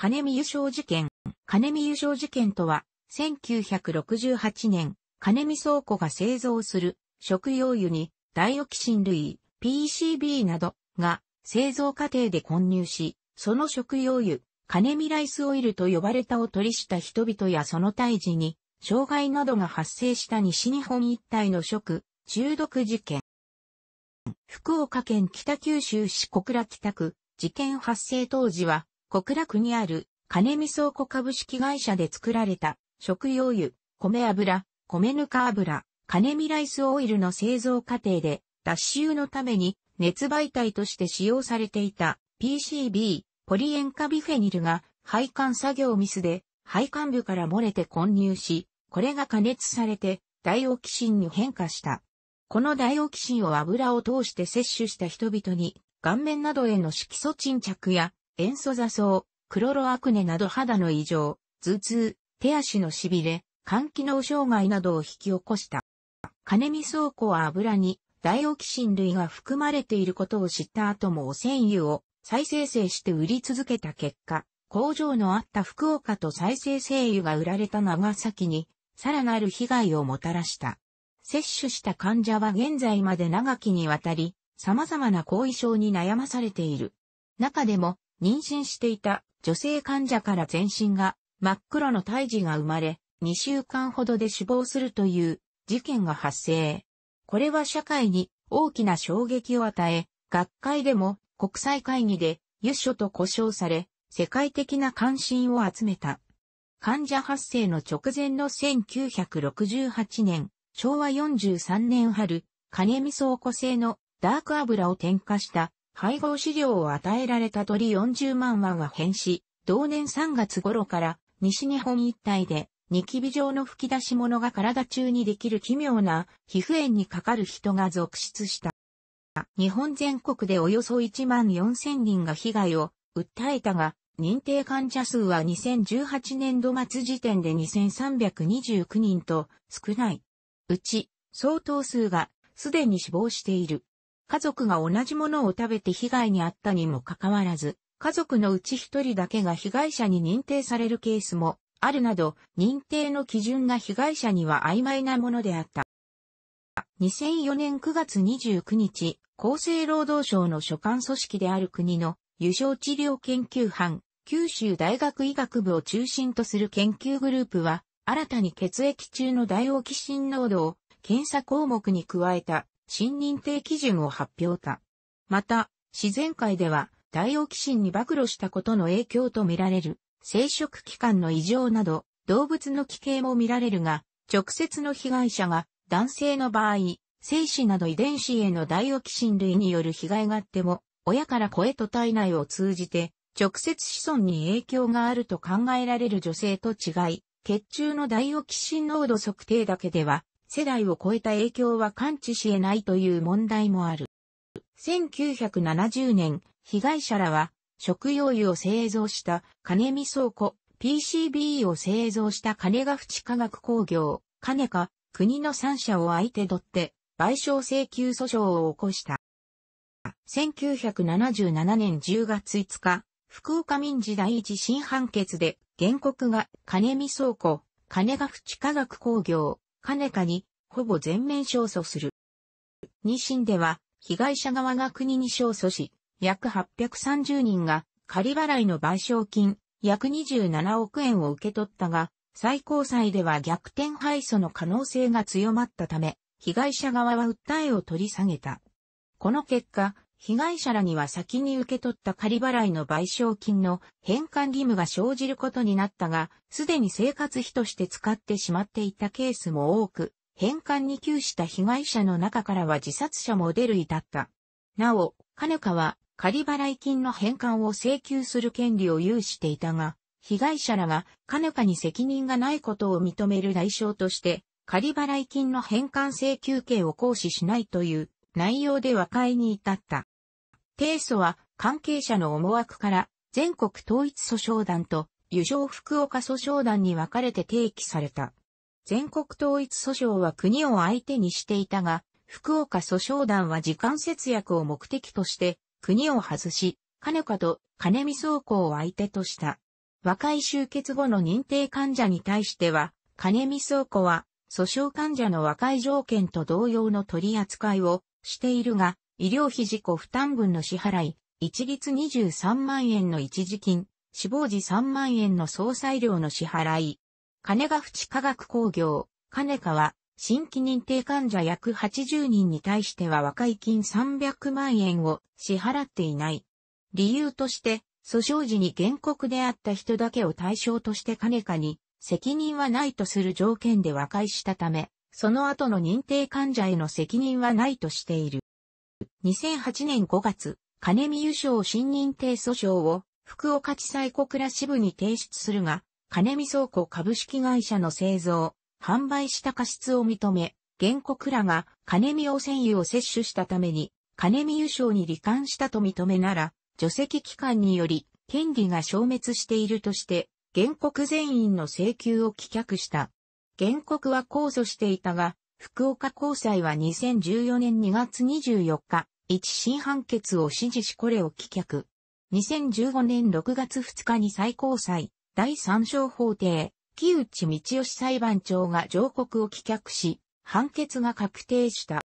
金見輸勝事件。金見輸勝事件とは、1968年、金見倉庫が製造する食用油にダイオキシン類、PCB などが製造過程で混入し、その食用油、金見ライスオイルと呼ばれたを取りした人々やその胎児に、障害などが発生した西日本一帯の食、中毒事件。福岡県北九州市小倉北区、事件発生当時は、小倉区にある金見倉庫株式会社で作られた食用油、米油、米ぬか油、金見ライスオイルの製造過程で脱臭のために熱媒体として使用されていた PCB、ポリ塩化ビフェニルが配管作業ミスで配管部から漏れて混入し、これが加熱されてダイオキシンに変化した。このダイオキシンを油を通して摂取した人々に顔面などへの色素沈着や塩素座層、クロロアクネなど肌の異常、頭痛、手足のしびれ、肝機能障害などを引き起こした。カネミ倉庫は油にダイオキシン類が含まれていることを知った後も汚染油を再生成して売り続けた結果、工場のあった福岡と再生精油が売られた長崎に、さらなる被害をもたらした。摂取した患者は現在まで長きにわたり、様々な後遺症に悩まされている。中でも、妊娠していた女性患者から全身が真っ黒の胎児が生まれ、2週間ほどで死亡するという事件が発生。これは社会に大きな衝撃を与え、学会でも国際会議で輸所と呼称され、世界的な関心を集めた。患者発生の直前の1968年、昭和43年春、金見倉庫製のダーク油を添加した配合資料を与えられた鳥40万羽は変死、同年3月頃から西日本一帯でニキビ状の吹き出し物が体中にできる奇妙な皮膚炎にかかる人が続出した。日本全国でおよそ1万4000人が被害を訴えたが、認定患者数は2018年度末時点で2329人と少ない。うち、相当数がすでに死亡している。家族が同じものを食べて被害に遭ったにもかかわらず、家族のうち一人だけが被害者に認定されるケースもあるなど、認定の基準が被害者には曖昧なものであった。2004年9月29日、厚生労働省の所管組織である国の輸送治療研究班、九州大学医学部を中心とする研究グループは、新たに血液中のダイオキシン濃度を検査項目に加えた新認定基準を発表た。また、自然界では、ダイオキシンに暴露したことの影響とみられる、生殖器官の異常など、動物の奇形も見られるが、直接の被害者が男性の場合、精子など遺伝子へのダイオキシン類による被害があっても、親から子へと体内を通じて、直接子孫に影響があると考えられる女性と違い、血中のダイオキシン濃度測定だけでは、世代を超えた影響は感知し得ないという問題もある。1970年、被害者らは、食用油を製造した金見倉庫、PCB を製造した金ヶ淵化学工業、金か、国の三社を相手取って、賠償請求訴訟を起こした。1977年10月5日、福岡民事第一審判決で、原告が金見倉庫、金ヶ淵化学工業、かねかに、ほぼ全面勝訴する。二審では、被害者側が国に勝訴し、約830人が仮払いの賠償金約27億円を受け取ったが、最高裁では逆転敗訴の可能性が強まったため、被害者側は訴えを取り下げた。この結果、被害者らには先に受け取った仮払いの賠償金の返還義務が生じることになったが、すでに生活費として使ってしまっていたケースも多く、返還に窮した被害者の中からは自殺者も出る至った。なお、カヌカは仮払い金の返還を請求する権利を有していたが、被害者らがカヌカに責任がないことを認める代償として、仮払い金の返還請求権を行使しないという内容で和解に至った。提訴は関係者の思惑から全国統一訴訟団と輸上福岡訴訟団に分かれて提起された。全国統一訴訟は国を相手にしていたが、福岡訴訟団は時間節約を目的として国を外し、金子と金見倉庫を相手とした。和解終結後の認定患者に対しては、金見倉庫は訴訟患者の和解条件と同様の取り扱いをしているが、医療費自己負担分の支払い、一律23万円の一時金、死亡時3万円の総裁料の支払い。金ヶ淵科学工業、金川は、新規認定患者約80人に対しては和解金300万円を支払っていない。理由として、訴訟時に原告であった人だけを対象として金貨に責任はないとする条件で和解したため、その後の認定患者への責任はないとしている。2008年5月、金見優勝新認定訴訟を福岡地裁小倉支部に提出するが、金見倉庫株式会社の製造、販売した過失を認め、原告らが金見汚染油を摂取したために、金見優勝に罹患したと認めなら、除籍期間により、権利が消滅しているとして、原告全員の請求を棄却した。原告は控訴していたが、福岡高裁は2014年2月24日、一審判決を支持しこれを棄却。2015年6月2日に最高裁、第三小法廷、木内道義裁判長が上告を棄却し、判決が確定した。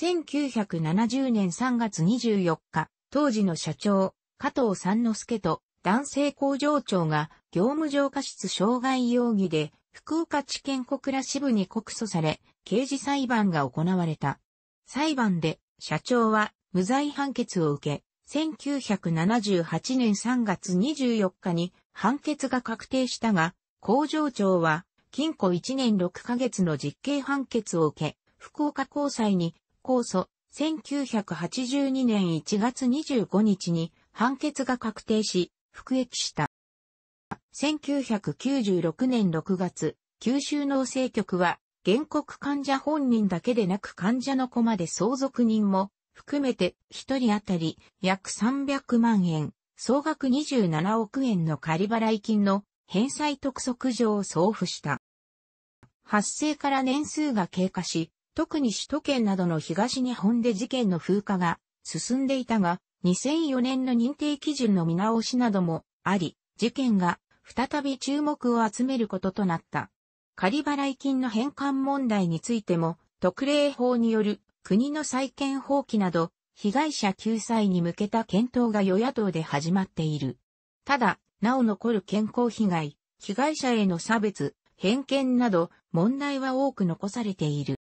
1970年3月24日、当時の社長、加藤三之助と男性工場長が業務上過失傷害容疑で福岡地検小倉支部に告訴され、刑事裁判が行われた。裁判で、社長は無罪判決を受け、1978年3月24日に判決が確定したが、工場長は禁錮1年6ヶ月の実刑判決を受け、福岡高裁に控訴、1982年1月25日に判決が確定し、服役した。1996年6月、九州農政局は、原告患者本人だけでなく患者の子まで相続人も含めて1人当たり約300万円、総額27億円の仮払い金の返済督促状を送付した。発生から年数が経過し、特に首都圏などの東日本で事件の風化が進んでいたが、2004年の認定基準の見直しなどもあり、事件が再び注目を集めることとなった。仮払い金の返還問題についても、特例法による国の再建放棄など、被害者救済に向けた検討が与野党で始まっている。ただ、なお残る健康被害、被害者への差別、偏見など、問題は多く残されている。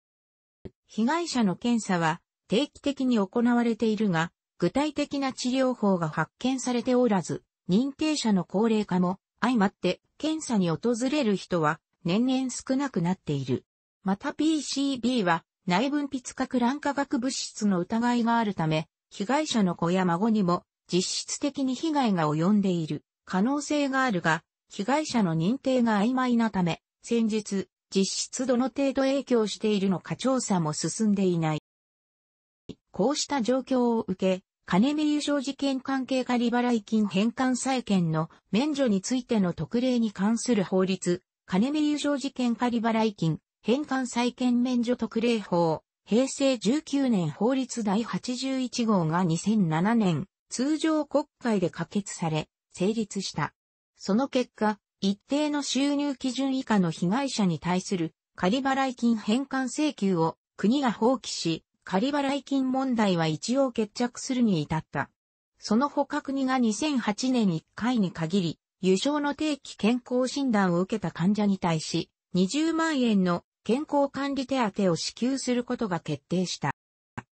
被害者の検査は定期的に行われているが、具体的な治療法が発見されておらず、認定者の高齢化も相まって検査に訪れる人は年々少なくなっている。また PCB は内分泌核卵化学物質の疑いがあるため、被害者の子や孫にも実質的に被害が及んでいる可能性があるが、被害者の認定が曖昧なため、先日、実質どの程度影響しているのか調査も進んでいない。こうした状況を受け、金目優勝事件関係仮払い金返還債権の免除についての特例に関する法律、金目優勝事件仮払い金返還債権免除特例法、平成19年法律第81号が2007年、通常国会で可決され、成立した。その結果、一定の収入基準以下の被害者に対する仮払い金返還請求を国が放棄し、仮払い金問題は一応決着するに至った。その他国が2008年1回に限り、油症の定期健康診断を受けた患者に対し、20万円の健康管理手当を支給することが決定した。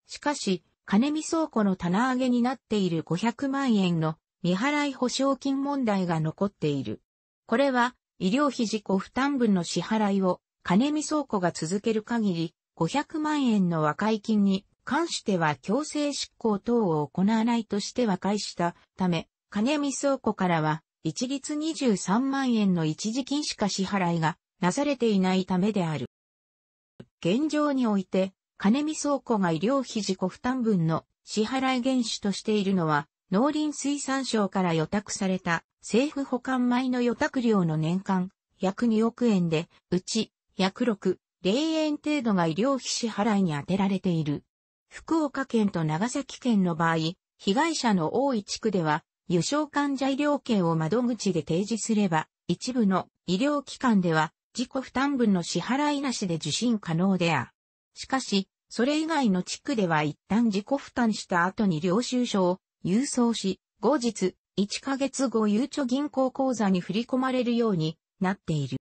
しかし、金見倉庫の棚上げになっている500万円の未払い保証金問題が残っている。これは、医療費自己負担分の支払いを金見倉庫が続ける限り、500万円の和解金に関しては強制執行等を行わないとして和解したため、金見倉庫からは一律23万円の一時金しか支払いがなされていないためである。現状において、金見倉庫が医療費自己負担分の支払い原資としているのは、農林水産省から予託された政府保管米の予託料の年間約2億円で、うち約6、0円程度が医療費支払いに充てられている。福岡県と長崎県の場合、被害者の多い地区では、輸送患者医療券を窓口で提示すれば、一部の医療機関では、自己負担分の支払いなしで受診可能であ。しかし、それ以外の地区では一旦自己負担した後に領収書を郵送し、後日、1ヶ月後ゆうちょ銀行口座に振り込まれるようになっている。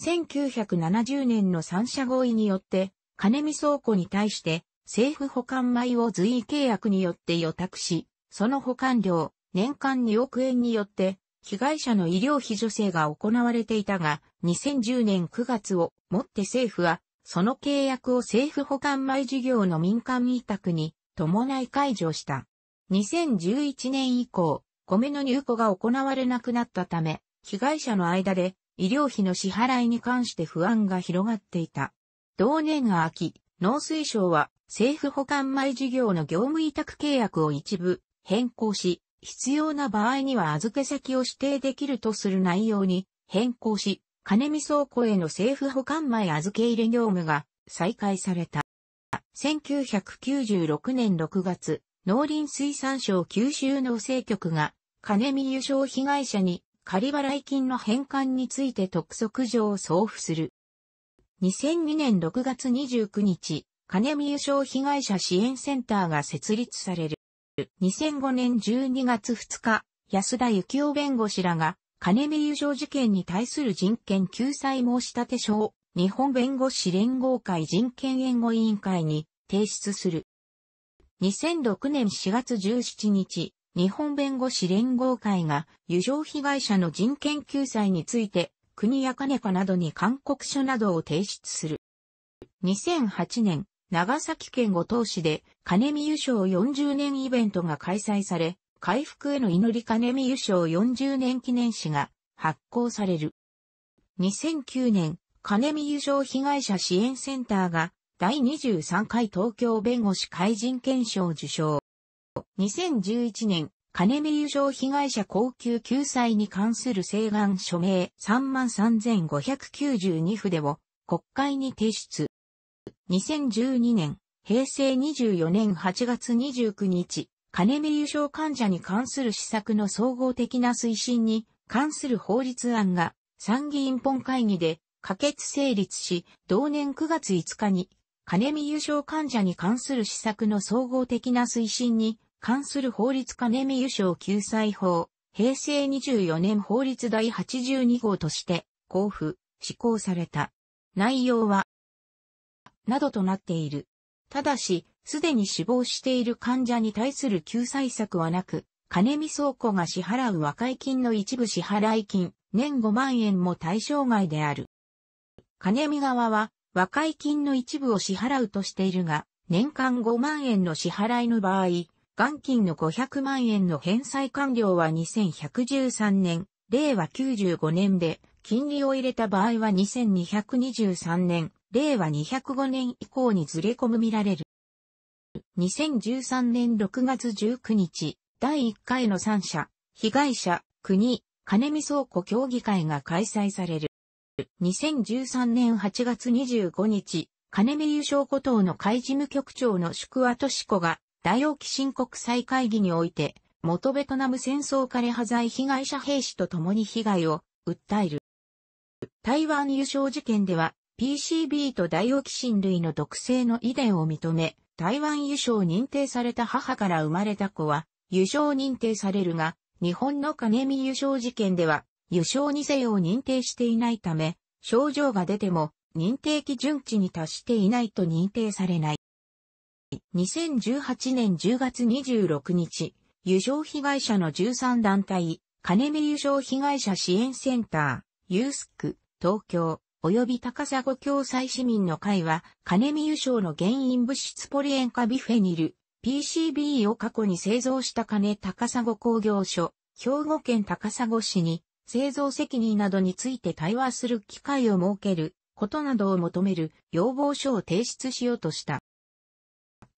1970年の三者合意によって、金見倉庫に対して、政府保管米を随意契約によって予託し、その保管料、年間2億円によって、被害者の医療費助成が行われていたが、2010年9月をもって政府は、その契約を政府保管米事業の民間委託に伴い解除した。2011年以降、米の入庫が行われなくなったため、被害者の間で医療費の支払いに関して不安が広がっていた。同年秋、農水省は政府保管米事業の業務委託契約を一部変更し、必要な場合には預け先を指定できるとする内容に変更し、金見倉庫への政府保管米預け入れ業務が再開された。1996年6月、農林水産省九州農政局が金見輸送被害者に仮払い金の返還について特則上を送付する。2002年6月29日、金見優勝被害者支援センターが設立される。2005年12月2日、安田幸雄弁護士らが、金見優勝事件に対する人権救済申立書を、日本弁護士連合会人権援護委員会に提出する。2006年4月17日、日本弁護士連合会が、輸上被害者の人権救済について、国やカネなどに勧告書などを提出する。2008年、長崎県五島市で、金見優勝40年イベントが開催され、回復への祈り金見優勝40年記念誌が発行される。2009年、金見優勝被害者支援センターが、第23回東京弁護士会人権賞受賞。2011年、金目優勝被害者高級救済に関する請願署名33,592筆を国会に提出。2012年、平成24年8月29日、金目優勝患者に関する施策の総合的な推進に関する法律案が参議院本会議で可決成立し、同年9月5日に金目優勝患者に関する施策の総合的な推進に関する法律金見輸賞救済法、平成24年法律第82号として、交付、施行された。内容は、などとなっている。ただし、すでに死亡している患者に対する救済策はなく、金見倉庫が支払う和解金の一部支払い金、年5万円も対象外である。金見側は、和解金の一部を支払うとしているが、年間5万円の支払いの場合、元金の500万円の返済完了は2113年、令和95年で、金利を入れた場合は2223年、令和205年以降にずれ込む見られる。2013年6月19日、第1回の3社、被害者、国、金見倉庫協議会が開催される。2013年8月25日、金見優勝古党の会事務局長の宿和敏子が、大王寄進国際会議において、元ベトナム戦争枯葉罪被害者兵士と共に被害を訴える。台湾輸送事件では、PCB とダイオキシン類の毒性の遺伝を認め、台湾輸送認定された母から生まれた子は、輸送認定されるが、日本の金見輸送事件では、輸送2世を認定していないため、症状が出ても、認定基準値に達していないと認定されない。2018年10月26日、輸送被害者の13団体、金目輸送被害者支援センター、ユースク、東京、及び高砂共済市民の会は、金目輸送の原因物質ポリ塩化ビフェニル、PCB を過去に製造した金高砂工業所、兵庫県高砂市に、製造責任などについて対話する機会を設けることなどを求める要望書を提出しようとした。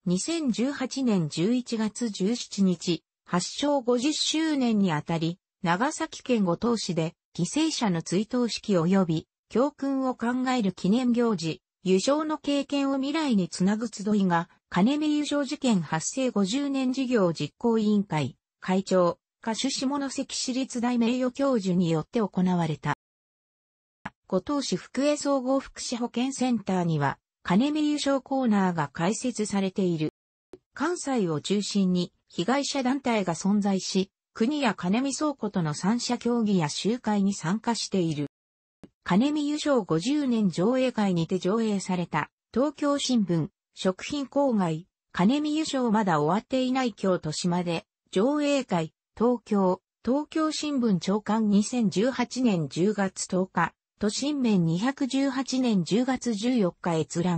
2018年11月17日、発症50周年にあたり、長崎県五島市で犠牲者の追悼式及び教訓を考える記念行事、油上の経験を未来につなぐ集いが、金目油上事件発生50年事業実行委員会、会長、歌手下関市立大名誉教授によって行われた。五島市福江総合福祉保健センターには、金目優勝コーナーが開設されている。関西を中心に被害者団体が存在し、国や金見倉庫との三者協議や集会に参加している。金見優勝50年上映会にて上映された、東京新聞、食品郊外、金見優勝まだ終わっていない京都島で、上映会、東京、東京新聞長官2018年10月10日、都心面218年10月14日閲覧。